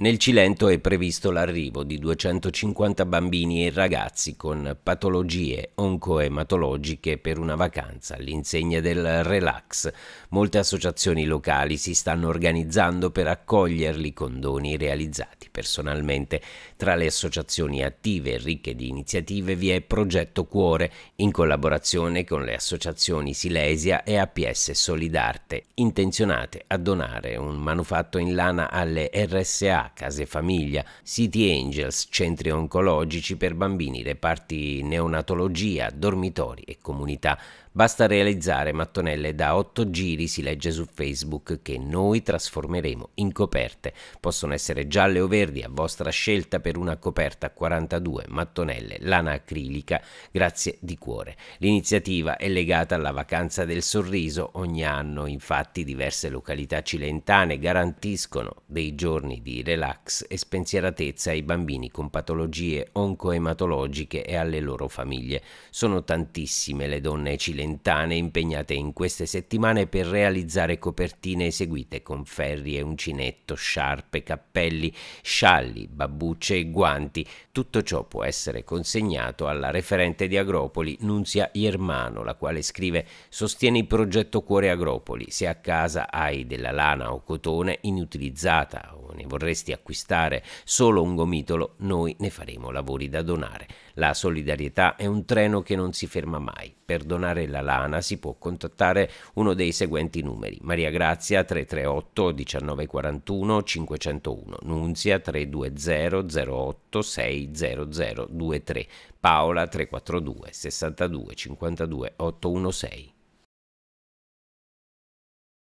Nel Cilento è previsto l'arrivo di 250 bambini e ragazzi con patologie oncoematologiche per una vacanza all'insegna del relax. Molte associazioni locali si stanno organizzando per accoglierli con doni realizzati personalmente. Tra le associazioni attive e ricche di iniziative vi è Progetto Cuore in collaborazione con le associazioni Silesia e APS Solidarte, intenzionate a donare un manufatto in lana alle RSA case famiglia, City Angels, centri oncologici per bambini, reparti neonatologia, dormitori e comunità. Basta realizzare mattonelle da 8 giri, si legge su Facebook, che noi trasformeremo in coperte. Possono essere gialle o verdi, a vostra scelta per una coperta a 42 mattonelle, lana acrilica. Grazie di cuore. L'iniziativa è legata alla vacanza del sorriso. Ogni anno, infatti, diverse località cilentane garantiscono dei giorni di relazione relax e spensieratezza ai bambini con patologie oncoematologiche e alle loro famiglie. Sono tantissime le donne cilentane impegnate in queste settimane per realizzare copertine eseguite con ferri e uncinetto, sciarpe, cappelli, scialli, babbucce e guanti. Tutto ciò può essere consegnato alla referente di Agropoli, Nunzia Iermano, la quale scrive Sostieni il progetto Cuore Agropoli, se a casa hai della lana o cotone inutilizzata o anni vorresti acquistare solo un gomitolo, noi ne faremo lavori da donare. La solidarietà è un treno che non si ferma mai. Per donare la lana si può contattare uno dei seguenti numeri: Maria Grazia 338 1941 501, Nunzia 320 08 60023, Paola 342 62 52 816.